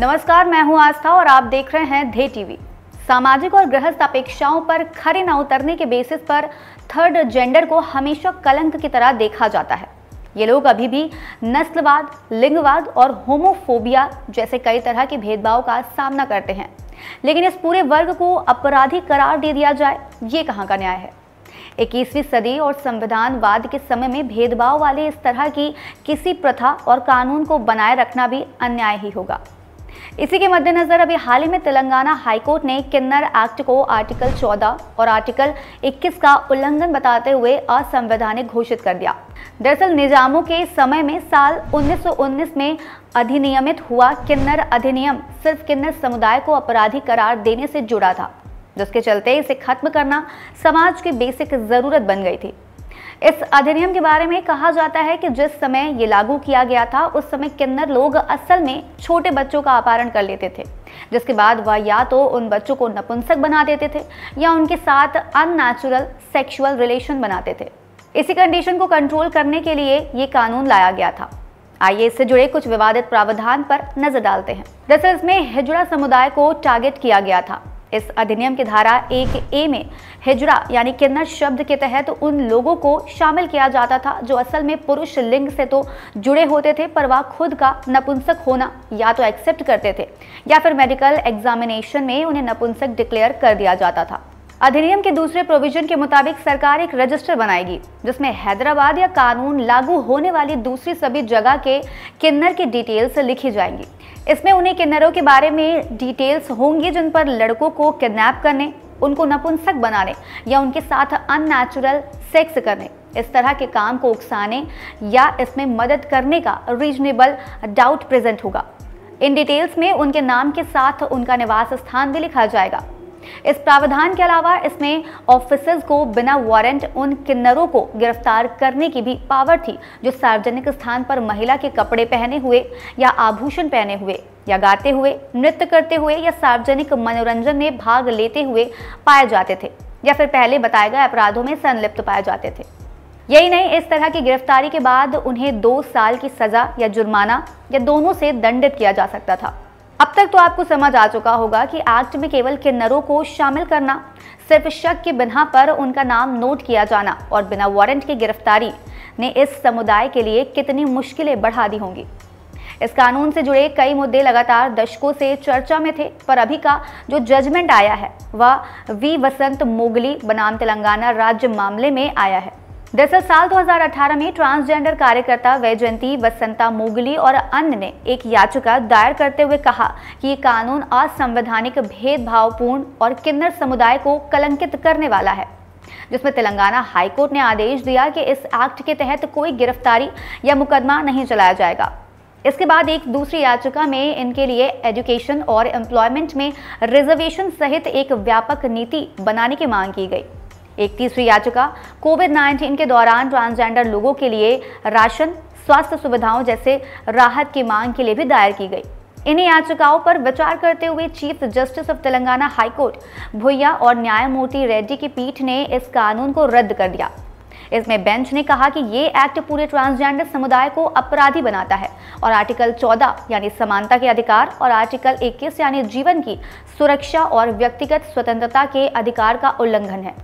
नमस्कार मैं हूं आस्था और आप देख रहे हैं धे टीवी सामाजिक और गृहस्थ अपेक्षाओं पर खरे न उतरने के बेसिस पर थर्ड जेंडर को हमेशा कलंक की तरह देखा जाता है ये लोग अभी भी नस्लवाद लिंगवाद और होमोफोबिया जैसे कई तरह के भेदभाव का सामना करते हैं लेकिन इस पूरे वर्ग को अपराधी करार दे दिया जाए ये कहाँ का न्याय है इक्कीसवीं सदी और संविधानवाद के समय में भेदभाव वाले इस तरह की किसी प्रथा और कानून को बनाए रखना भी अन्याय ही होगा इसी के मद्देनज़र अभी हाल ही में तेलंगाना हाईकोर्ट ने किन्नर एक्ट को आर्टिकल 14 और आर्टिकल 21 का उल्लंघन बताते हुए असंवैधानिक घोषित कर दिया दरअसल निजामों के समय में साल 1919 में अधिनियमित हुआ किन्नर अधिनियम सिर्फ किन्नर समुदाय को अपराधी करार देने से जुड़ा था जिसके चलते इसे खत्म करना समाज की बेसिक ज़रूरत बन गई थी इस अधिनियम के बारे में कहा जाता है कि जिस समय ये लागू किया गया था उस समय किन्नर लोग असल में छोटे बच्चों का अपहरण कर लेते थे जिसके बाद वह या तो उन बच्चों को नपुंसक बना देते थे या उनके साथ अननेचुरल सेक्सुअल रिलेशन बनाते थे इसी कंडीशन को कंट्रोल करने के लिए ये कानून लाया गया था आइए इससे जुड़े कुछ विवादित प्रावधान पर नजर डालते हैं दरअसल इसमें हिजड़ा समुदाय को टारगेट किया गया था इस अधिनियम की धारा एक ए में हिजरा यानी किन्नर शब्द के तहत तो उन लोगों को शामिल किया जाता था जो असल में पुरुष लिंग से तो जुड़े होते थे पर वह खुद का नपुंसक होना या तो एक्सेप्ट करते थे या फिर मेडिकल एग्जामिनेशन में उन्हें नपुंसक डिक्लेयर कर दिया जाता था अधिनियम के दूसरे प्रोविजन के मुताबिक सरकार एक रजिस्टर बनाएगी जिसमें हैदराबाद या कानून लागू होने वाली दूसरी सभी जगह के किन्नर की डिटेल्स लिखी जाएंगी इसमें उन्हें किन्नरों के बारे में डिटेल्स होंगी जिन पर लड़कों को किडनैप करने उनको नपुंसक बनाने या उनके साथ अननेचुरल सेक्स करने इस तरह के काम को उकसाने या इसमें मदद करने का रीजनेबल डाउट प्रेजेंट होगा इन डिटेल्स में उनके नाम के साथ उनका निवास स्थान भी लिखा जाएगा इस प्रावधान के अलावा इसमें ऑफिसर्स को बिना वारंट उन किन्नरों को गिरफ्तार करने की भी पावर थी जो सार्वजनिक स्थान पर महिला के कपड़े पहने हुए या आभूषण पहने हुए या गाते हुए नृत्य करते हुए या सार्वजनिक मनोरंजन में भाग लेते हुए पाए जाते थे या फिर पहले बताए गए अपराधों में संलिप्त पाए जाते थे यही नहीं इस तरह की गिरफ्तारी के बाद उन्हें दो साल की सज़ा या जुर्माना या दोनों से दंडित किया जा सकता था अब तक तो आपको समझ आ चुका होगा कि एक्ट में केवल किन्नरों को शामिल करना सिर्फ शक के बिना पर उनका नाम नोट किया जाना और बिना वारंट की गिरफ्तारी ने इस समुदाय के लिए कितनी मुश्किलें बढ़ा दी होंगी इस कानून से जुड़े कई मुद्दे लगातार दशकों से चर्चा में थे पर अभी का जो जजमेंट आया है वह वी वसंत मोगली बनाम तेलंगाना राज्य मामले में आया है दरअसल साल 2018 में ट्रांसजेंडर कार्यकर्ता वैजयंती वसंता मोगली और अन्य ने एक याचिका दायर करते हुए कहा कि ये कानून असंवैधानिक भेदभावपूर्ण और किन्नर समुदाय को कलंकित करने वाला है जिसमें तेलंगाना हाईकोर्ट ने आदेश दिया कि इस एक्ट के तहत कोई गिरफ्तारी या मुकदमा नहीं चलाया जाएगा इसके बाद एक दूसरी याचिका में इनके लिए एजुकेशन और एम्प्लॉयमेंट में रिजर्वेशन सहित एक व्यापक नीति बनाने की मांग की गई एक तीसरी याचिका कोविड 19 के दौरान ट्रांसजेंडर लोगों के लिए राशन स्वास्थ्य सुविधाओं जैसे राहत की मांग के लिए भी दायर की गई इन याचिकाओं पर विचार करते हुए chief justice of Telangana high court Bhuyan और न्यायमूर्ति रेड्डी की पीठ ने इस कानून को रद्द कर दिया इसमें बेंच ने कहा कि ये एक्ट पूरे ट्रांसजेंडर समुदाय को अपराधी बनाता है और आर्टिकल 14 यानी समानता के अधिकार और आर्टिकल 21 यानी जीवन की सुरक्षा और व्यक्तिगत स्वतंत्रता के अधिकार का उल्लंघन है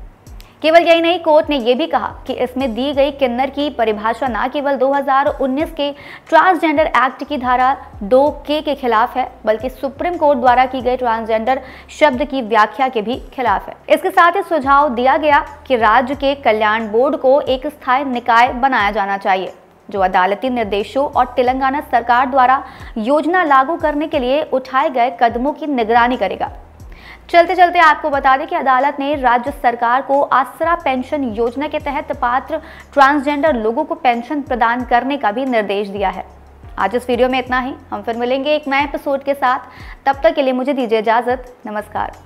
केवल यही नहीं कोर्ट ने यह भी कहा कि इसमें दी गई किन्नर की परिभाषा न केवल 2019 के ट्रांसजेंडर एक्ट की धारा 2 के के खिलाफ है बल्कि सुप्रीम कोर्ट द्वारा की गई ट्रांसजेंडर शब्द की व्याख्या के भी खिलाफ है इसके साथ ही सुझाव दिया गया कि राज्य के कल्याण बोर्ड को एक स्थायी निकाय बनाया जाना चाहिए जो अदालती निर्देशों और तेलंगाना सरकार द्वारा योजना लागू करने के लिए उठाए गए कदमों की निगरानी करेगा चलते चलते आपको बता दें कि अदालत ने राज्य सरकार को आसरा पेंशन योजना के तहत पात्र ट्रांसजेंडर लोगों को पेंशन प्रदान करने का भी निर्देश दिया है आज इस वीडियो में इतना ही हम फिर मिलेंगे एक नए एपिसोड के साथ तब तक के लिए मुझे दीजिए इजाज़त नमस्कार